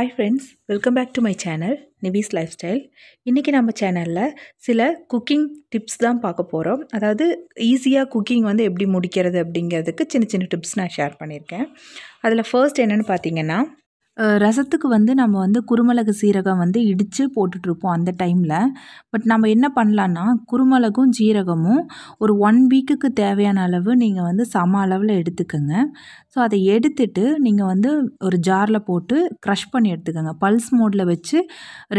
hi friends welcome back to my channel Nivi's lifestyle இன்றைக்கி நம்ம சேனலில் சில குக்கிங் டிப்ஸ் தான் பார்க்க போகிறோம் அதாவது ஈஸியாக குக்கிங் வந்து எப்படி முடிக்கிறது அப்படிங்கிறதுக்கு சின்ன சின்ன டிப்ஸ் நான் ஷேர் பண்ணியிருக்கேன் அதில் ஃபர்ஸ்ட் என்னென்னு பார்த்தீங்கன்னா ரசத்துக்கு வந்து நம்ம வந்து குருமிளகு சீரகம் வந்து இடித்து போட்டுட்ருப்போம் அந்த டைமில் பட் நம்ம என்ன பண்ணலான்னா குருமிளகும் ஜீரகமும் ஒரு ஒன் வீக்குக்கு தேவையான அளவு நீங்கள் வந்து சம அளவில் எடுத்துக்கோங்க ஸோ அதை எடுத்துட்டு நீங்கள் வந்து ஒரு ஜாரில் போட்டு க்ரஷ் பண்ணி எடுத்துக்கோங்க பல்ஸ் மோடில் வச்சு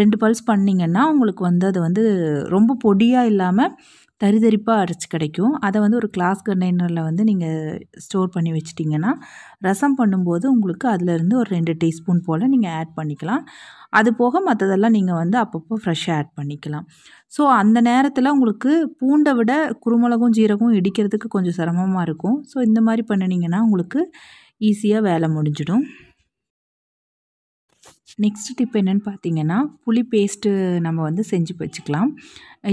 ரெண்டு பல்ஸ் பண்ணிங்கன்னா உங்களுக்கு வந்து அது வந்து ரொம்ப பொடியாக இல்லாமல் தரிதரிப்பாக அரைச்சி கிடைக்கும் அதை வந்து ஒரு கிளாஸ் கண்டெய்னரில் வந்து நீங்கள் ஸ்டோர் பண்ணி வச்சிட்டிங்கன்னா ரசம் பண்ணும்போது உங்களுக்கு அதிலேருந்து ஒரு ரெண்டு டீஸ்பூன் போல் நீங்கள் ஆட் பண்ணிக்கலாம் அது போக மற்றதெல்லாம் நீங்கள் வந்து அப்பப்போ ஃப்ரெஷ்ஷாக ஆட் பண்ணிக்கலாம் ஸோ அந்த நேரத்தில் உங்களுக்கு பூண்டை விட குருமிளகும் ஜீரகம் இடிக்கிறதுக்கு கொஞ்சம் சிரமமாக இருக்கும் ஸோ இந்த மாதிரி பண்ணினீங்கன்னா உங்களுக்கு ஈஸியாக வேலை முடிஞ்சிடும் நெக்ஸ்ட் டிப் என்னென்னு பார்த்தீங்கன்னா புளி பேஸ்ட்டு நம்ம வந்து செஞ்சு வச்சுக்கலாம்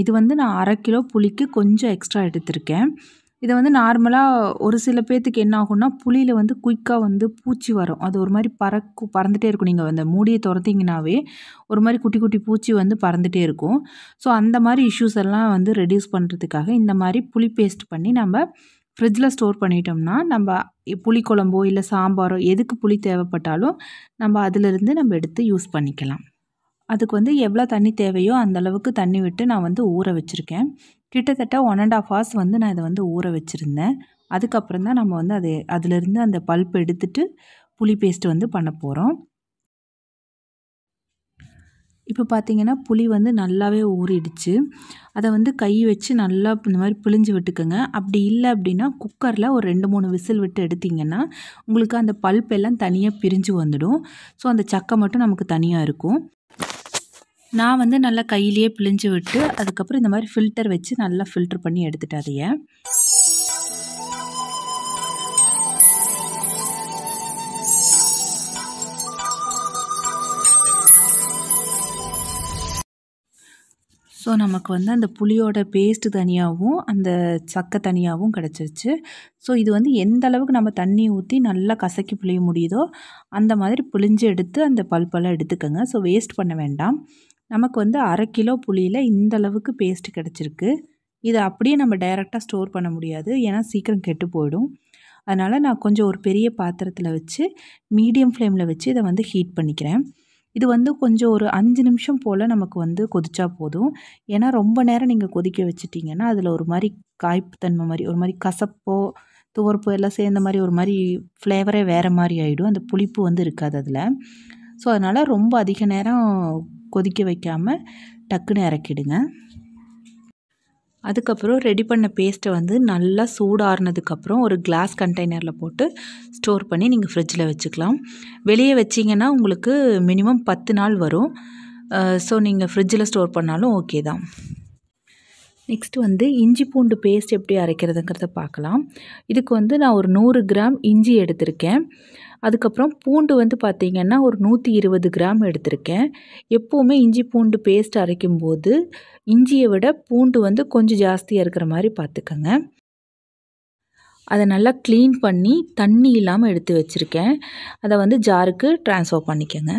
இது வந்து நான் அரை கிலோ புளிக்கு கொஞ்சம் எக்ஸ்ட்ரா எடுத்திருக்கேன் இதை வந்து நார்மலாக ஒரு சில பேர்த்துக்கு என்ன ஆகும்னா புளியில் வந்து குயிக்காக வந்து பூச்சி வரும் அது ஒரு மாதிரி பறக்கு பறந்துகிட்டே இருக்கும் நீங்கள் அந்த மூடியை திறந்தீங்கனாவே ஒரு மாதிரி குட்டி குட்டி பூச்சி வந்து பறந்துகிட்டே இருக்கும் ஸோ அந்த மாதிரி இஷ்யூஸ் எல்லாம் வந்து ரெடியூஸ் பண்ணுறதுக்காக இந்த மாதிரி புளி பேஸ்ட் பண்ணி நம்ம ஃப்ரிட்ஜில் ஸ்டோர் பண்ணிட்டோம்னா நம்ம புளிக்குழம்போ இல்லை சாம்பாரோ எதுக்கு புளி தேவைப்பட்டாலும் நம்ம அதிலிருந்து நம்ம எடுத்து யூஸ் பண்ணிக்கலாம் அதுக்கு வந்து எவ்வளோ தண்ணி தேவையோ அந்தளவுக்கு தண்ணி விட்டு நான் வந்து ஊற வச்சுருக்கேன் கிட்டத்தட்ட ஒன் அண்ட் ஆஃப் ஹவர்ஸ் வந்து நான் இதை வந்து ஊற வச்சுருந்தேன் அதுக்கப்புறம் தான் நம்ம வந்து அதை அதிலிருந்து அந்த பல்ப் எடுத்துட்டு புளி பேஸ்ட் வந்து பண்ண போகிறோம் இப்போ பார்த்தீங்கன்னா புளி வந்து நல்லாவே ஊறிடுச்சு அதை வந்து கை வச்சு நல்லா இந்த மாதிரி பிழிஞ்சு விட்டுக்கோங்க அப்படி இல்லை அப்படின்னா குக்கரில் ஒரு ரெண்டு மூணு விசில் விட்டு எடுத்திங்கன்னா உங்களுக்கு அந்த பல்ப் எல்லாம் தனியாக பிரிஞ்சு வந்துடும் ஸோ அந்த சக்கை மட்டும் நமக்கு தனியாக இருக்கும் நான் வந்து நல்லா கையிலேயே பிழிஞ்சு விட்டு அதுக்கப்புறம் இந்த மாதிரி ஃபில்டர் வச்சு நல்லா ஃபில்டர் பண்ணி எடுத்துட்டேன் அதையே ஸோ நமக்கு வந்து அந்த புளியோட பேஸ்ட்டு தனியாகவும் அந்த சக்கை தனியாகவும் கிடச்சிருச்சு ஸோ இது வந்து எந்த அளவுக்கு நம்ம தண்ணி ஊற்றி நல்லா கசக்கி புளிய முடியுதோ அந்த மாதிரி புளிஞ்சு எடுத்து அந்த பல்பெல்லாம் எடுத்துக்கோங்க ஸோ வேஸ்ட் பண்ண வேண்டாம் நமக்கு வந்து அரை கிலோ புளியில் இந்த அளவுக்கு பேஸ்ட்டு கிடச்சிருக்கு இதை அப்படியே நம்ம டைரெக்டாக ஸ்டோர் பண்ண முடியாது ஏன்னா சீக்கிரம் கெட்டு போயிடும் அதனால் நான் கொஞ்சம் ஒரு பெரிய பாத்திரத்தில் வச்சு மீடியம் ஃப்ளேமில் வச்சு இதை வந்து ஹீட் பண்ணிக்கிறேன் இது வந்து கொஞ்சம் ஒரு அஞ்சு நிமிஷம் போல் நமக்கு வந்து கொதிச்சா போதும் ஏன்னா ரொம்ப நேரம் நீங்கள் கொதிக்க வச்சுட்டிங்கன்னா அதில் ஒரு மாதிரி காய்ப்புத்தன்மை மாதிரி ஒரு மாதிரி கசப்போ துவர்ப்போ எல்லாம் சேர்ந்த மாதிரி ஒரு மாதிரி ஃப்ளேவரே வேறு மாதிரி ஆகிடும் அந்த புளிப்பு வந்து இருக்காது அதில் ஸோ அதனால் ரொம்ப அதிக நேரம் கொதிக்க வைக்காமல் டக்குன்னு இறக்கிடுங்க அதுக்கப்புறம் ரெடி பண்ண பேஸ்ட்டை வந்து நல்லா சூடாறினதுக்கப்புறம் ஒரு கிளாஸ் கண்டெய்னரில் போட்டு ஸ்டோர் பண்ணி நீங்கள் ஃப்ரிட்ஜில் வச்சுக்கலாம் வெளியே வச்சிங்கன்னா உங்களுக்கு மினிமம் பத்து நாள் வரும் ஸோ நீங்கள் ஃப்ரிட்ஜில் ஸ்டோர் பண்ணாலும் ஓகே தான் நெக்ஸ்ட்டு வந்து இஞ்சி பூண்டு பேஸ்ட் எப்படி அரைக்கிறதுங்கிறத பார்க்கலாம் இதுக்கு வந்து நான் ஒரு நூறு கிராம் இஞ்சி எடுத்திருக்கேன் அதுக்கப்புறம் பூண்டு வந்து பார்த்திங்கன்னா ஒரு நூற்றி இருபது கிராம் எடுத்திருக்கேன் எப்போவுமே இஞ்சி பூண்டு பேஸ்ட் அரைக்கும்போது இஞ்சியை விட பூண்டு வந்து கொஞ்சம் ஜாஸ்தியாக இருக்கிற மாதிரி பார்த்துக்கோங்க அதை நல்லா க்ளீன் பண்ணி தண்ணி இல்லாமல் எடுத்து வச்சுருக்கேன் அதை வந்து ஜாருக்கு ட்ரான்ஸ்ஃபர் பண்ணிக்கோங்க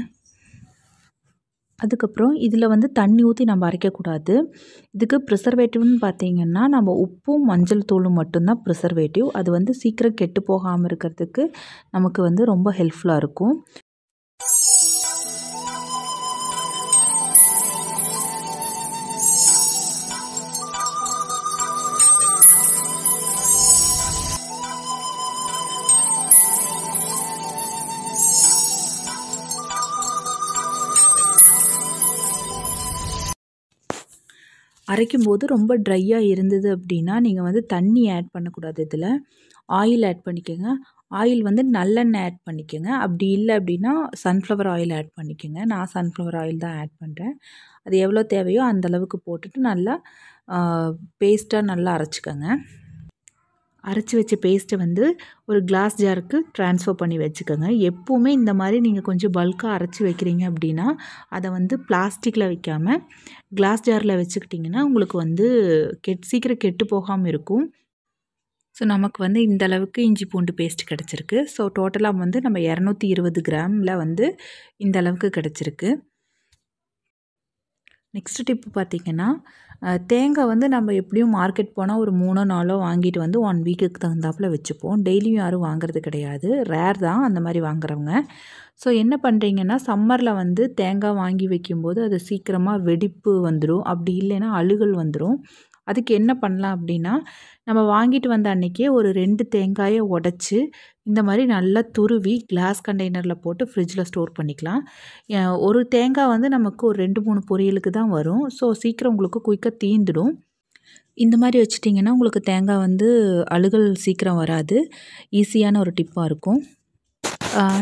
அதுக்கப்புறம் இதில் வந்து தண்ணி ஊற்றி நம்ம அரைக்கக்கூடாது இதுக்கு ப்ரிசர்வேட்டிவ்னு பார்த்தீங்கன்னா நம்ம உப்பும் மஞ்சள் தூளும் மட்டும்தான் ப்ரிசர்வேட்டிவ் அது வந்து சீக்கிரம் கெட்டு போகாமல் இருக்கிறதுக்கு நமக்கு வந்து ரொம்ப ஹெல்ப்ஃபுல்லாக இருக்கும் அரைக்கும் போது ரொம்ப ட்ரையாக இருந்தது அப்படின்னா நீங்கள் வந்து தண்ணி ஆட் பண்ணக்கூடாது இதில் ஆயில் ஆட் பண்ணிக்கோங்க ஆயில் வந்து நல்லெண்ணெய் ஆட் பண்ணிக்கோங்க அப்படி இல்லை அப்படின்னா சன்ஃப்ளவர் ஆயில் ஆட் பண்ணிக்கோங்க நான் சன்ஃப்ளவர் ஆயில் தான் ஆட் பண்ணுறேன் அது எவ்வளோ தேவையோ அந்தளவுக்கு போட்டுட்டு நல்லா பேஸ்ட்டாக நல்லா அரைச்சிக்கோங்க அரைச்சி வச்ச பேஸ்ட்டை வந்து ஒரு கிளாஸ் ஜாருக்கு ட்ரான்ஸ்ஃபர் பண்ணி வச்சுக்கோங்க எப்போவுமே இந்த மாதிரி நீங்கள் கொஞ்சம் பல்காக அரைச்சி வைக்கிறீங்க அப்படின்னா அதை வந்து பிளாஸ்டிக்கில் வைக்காமல் கிளாஸ் ஜாரில் வச்சுக்கிட்டிங்கன்னா உங்களுக்கு வந்து கெட் சீக்கிரம் கெட்டு போகாமல் இருக்கும் ஸோ நமக்கு வந்து இந்த அளவுக்கு இஞ்சி பூண்டு பேஸ்ட் கிடச்சிருக்கு ஸோ டோட்டலாக வந்து நம்ம இரநூத்தி இருபது கிராமில் வந்து இந்த அளவுக்கு கிடச்சிருக்கு நெக்ஸ்ட் டிப்பு பார்த்திங்கன்னா தேங்காய் வந்து நம்ம எப்படியும் மார்க்கெட் போனால் ஒரு மூணோ நாளோ வாங்கிட்டு வந்து ஒன் வீக்குக்கு தகுந்தாப்பில் வச்சுப்போம் டெய்லியும் யாரும் வாங்குறது கிடையாது ரேர் தான் அந்த மாதிரி வாங்குறவங்க ஸோ என்ன பண்ணுறீங்கன்னா சம்மரில் வந்து தேங்காய் வாங்கி வைக்கும்போது அது சீக்கிரமாக வெடிப்பு வந்துடும் அப்படி இல்லைன்னா அழுகல் வந்துடும் அதுக்கு என்ன பண்ணலாம் அப்படின்னா நம்ம வாங்கிட்டு வந்த அன்றைக்கே ஒரு ரெண்டு தேங்காயை உடச்சி இந்த மாதிரி நல்லா துருவி கிளாஸ் கண்டெய்னரில் போட்டு ஃப்ரிட்ஜில் ஸ்டோர் பண்ணிக்கலாம் ஒரு தேங்காய் வந்து நமக்கு ஒரு ரெண்டு மூணு பொரியலுக்கு தான் வரும் ஸோ சீக்கிரம் உங்களுக்கு குயிக்காக தீந்துடும் இந்த மாதிரி வச்சிட்டிங்கன்னா உங்களுக்கு தேங்காய் வந்து அழுகல் சீக்கிரம் வராது ஈஸியான ஒரு டிப்பாக இருக்கும்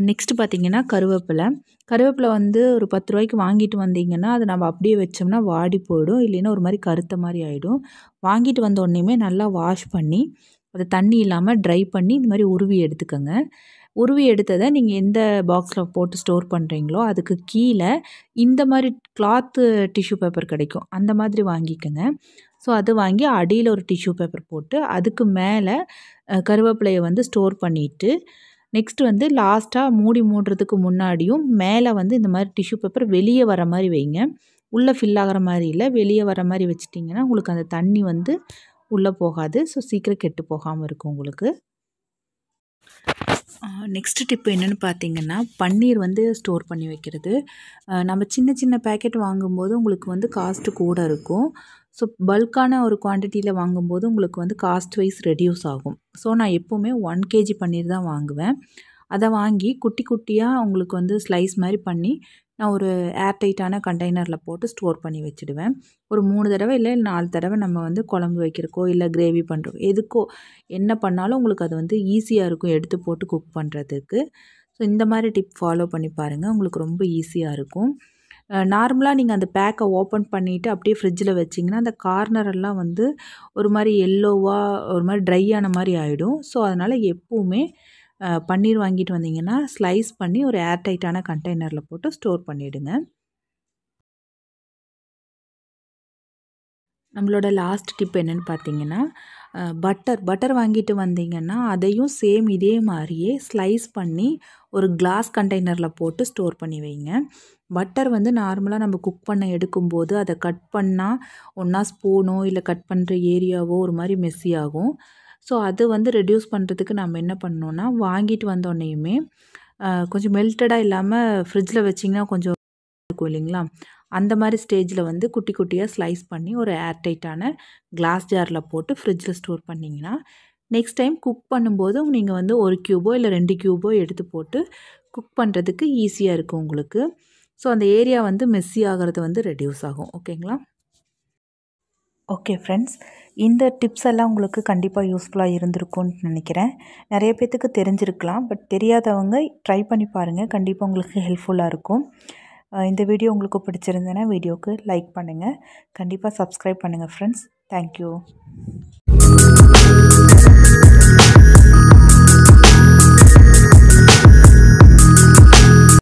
நெக்ஸ்ட்டு பார்த்திங்கன்னா கருவேப்பிலை கருவேப்பிலை வந்து ஒரு பத்து ரூபாய்க்கு வாங்கிட்டு வந்தீங்கன்னா அதை நம்ம அப்படியே வச்சோம்னா வாடி போயிடும் இல்லைன்னா ஒரு மாதிரி கருத்த மாதிரி ஆகிடும் வாங்கிட்டு வந்த உடனேயுமே நல்லா வாஷ் பண்ணி அதை தண்ணி இல்லாமல் ட்ரை பண்ணி இந்த மாதிரி உருவி எடுத்துக்கோங்க உருவி எடுத்ததை நீங்கள் எந்த பாக்ஸில் போட்டு ஸ்டோர் பண்ணுறீங்களோ அதுக்கு கீழே இந்த மாதிரி கிளாத்து டிஷ்யூ பேப்பர் கிடைக்கும் அந்த மாதிரி வாங்கிக்கோங்க ஸோ அது வாங்கி அடியில் ஒரு டிஷ்யூ பேப்பர் போட்டு அதுக்கு மேலே கருவேப்பிலையை வந்து ஸ்டோர் பண்ணிவிட்டு நெக்ஸ்ட் வந்து லாஸ்ட்டாக மூடி மூடுறதுக்கு முன்னாடியும் மேலே வந்து இந்த மாதிரி டிஷ்யூ பேப்பர் வெளியே வர மாதிரி வைங்க உள்ளே ஃபில் ஆகிற மாதிரி இல்லை வெளியே வர மாதிரி வச்சிட்டிங்கன்னா உங்களுக்கு அந்த தண்ணி வந்து உள்ளே போகாது ஸோ சீக்கிரம் கெட்டு போகாமல் இருக்கும் உங்களுக்கு நெக்ஸ்ட் டிப் என்னென்னு பார்த்தீங்கன்னா பன்னீர் வந்து ஸ்டோர் பண்ணி வைக்கிறது நம்ம சின்ன சின்ன பேக்கெட் வாங்கும்போது உங்களுக்கு வந்து காஸ்ட்டு கூட இருக்கும் ஸோ பல்கான ஒரு குவான்டிட்டியில் வாங்கும்போது உங்களுக்கு வந்து காஸ்ட் வைஸ் ரெடியூஸ் ஆகும் ஸோ நான் எப்போவுமே ஒன் கேஜி பன்னீர் தான் வாங்குவேன் அதை வாங்கி குட்டி குட்டியாக உங்களுக்கு வந்து ஸ்லைஸ் மாதிரி பண்ணி நான் ஒரு ஏர்டைட்டான கண்டெய்னரில் போட்டு ஸ்டோர் பண்ணி வச்சுடுவேன் ஒரு மூணு தடவை இல்லை நாலு தடவை நம்ம வந்து குழம்பு வைக்கிறக்கோ இல்லை கிரேவி பண்ணுறோம் எதுக்கோ என்ன பண்ணாலும் உங்களுக்கு அது வந்து ஈஸியாக இருக்கும் எடுத்து போட்டு குக் பண்ணுறதுக்கு ஸோ இந்த மாதிரி டிப் ஃபாலோ பண்ணி பாருங்கள் உங்களுக்கு ரொம்ப ஈஸியாக இருக்கும் நார்மலாக நீங்கள் அந்த பேக்கை ஓப்பன் பண்ணிவிட்டு அப்படியே ஃப்ரிட்ஜில் வச்சிங்கன்னா அந்த கார்னரெல்லாம் வந்து ஒரு மாதிரி எல்லோவாக ஒரு மாதிரி ட்ரை ஆன மாதிரி ஆகிடும் ஸோ அதனால் எப்போவுமே பன்னீர் வாங்கிட்டு வந்தீங்கன்னா ஸ்லைஸ் பண்ணி ஒரு ஏர் டைட்டான கண்டெய்னரில் போட்டு ஸ்டோர் பண்ணிவிடுங்க நம்மளோட லாஸ்ட் டிப் என்னென்னு பார்த்தீங்கன்னா பட்டர் பட்டர் வாங்கிட்டு வந்தீங்கன்னா அதையும் சேம் இதே மாதிரியே ஸ்லைஸ் பண்ணி ஒரு கிளாஸ் கண்டெய்னரில் போட்டு ஸ்டோர் பண்ணி வைங்க பட்டர் வந்து நார்மலாக நம்ம குக் பண்ண எடுக்கும்போது அதை கட் பண்ணால் ஒன்றா ஸ்பூனோ இல்லை கட் பண்ணுற ஏரியாவோ ஒரு மாதிரி மெஸ்ஸி ஆகும் ஸோ அது வந்து ரெடியூஸ் பண்ணுறதுக்கு நம்ம என்ன பண்ணோன்னா வாங்கிட்டு வந்தோடனேயுமே கொஞ்சம் மெல்டடாக இல்லாமல் ஃப்ரிட்ஜில் வச்சிங்கன்னா கொஞ்சம் இருக்கும் இல்லைங்களா அந்த மாதிரி ஸ்டேஜில் வந்து குட்டி குட்டியாக ஸ்லைஸ் பண்ணி ஒரு ஏர்டைட்டான கிளாஸ் ஜாரில் போட்டு ஃப்ரிட்ஜில் ஸ்டோர் பண்ணிங்கன்னா நெக்ஸ்ட் டைம் குக் பண்ணும்போது நீங்கள் வந்து ஒரு க்யூபோ இல்லை ரெண்டு க்யூபோ எடுத்து போட்டு குக் பண்ணுறதுக்கு ஈஸியாக இருக்கும் உங்களுக்கு ஸோ அந்த ஏரியா வந்து மெஸ்ஸி ஆகிறது வந்து ரெடியூஸ் ஆகும் ஓகேங்களா ஓகே ஃப்ரெண்ட்ஸ் இந்த டிப்ஸ் எல்லாம் உங்களுக்கு கண்டிப்பாக யூஸ்ஃபுல்லாக இருந்திருக்கும்னு நினைக்கிறேன் நிறைய பேர்த்துக்கு தெரிஞ்சிருக்கலாம் பட் தெரியாதவங்க ட்ரை பண்ணி பாருங்கள் கண்டிப்பாக உங்களுக்கு ஹெல்ப்ஃபுல்லாக இருக்கும் இந்த வீடியோ உங்களுக்கு பிடிச்சிருந்தேன்னா வீடியோவுக்கு லைக் பண்ணுங்கள் கண்டிப்பாக சப்ஸ்கிரைப் பண்ணுங்கள் ஃப்ரெண்ட்ஸ் தேங்க்யூ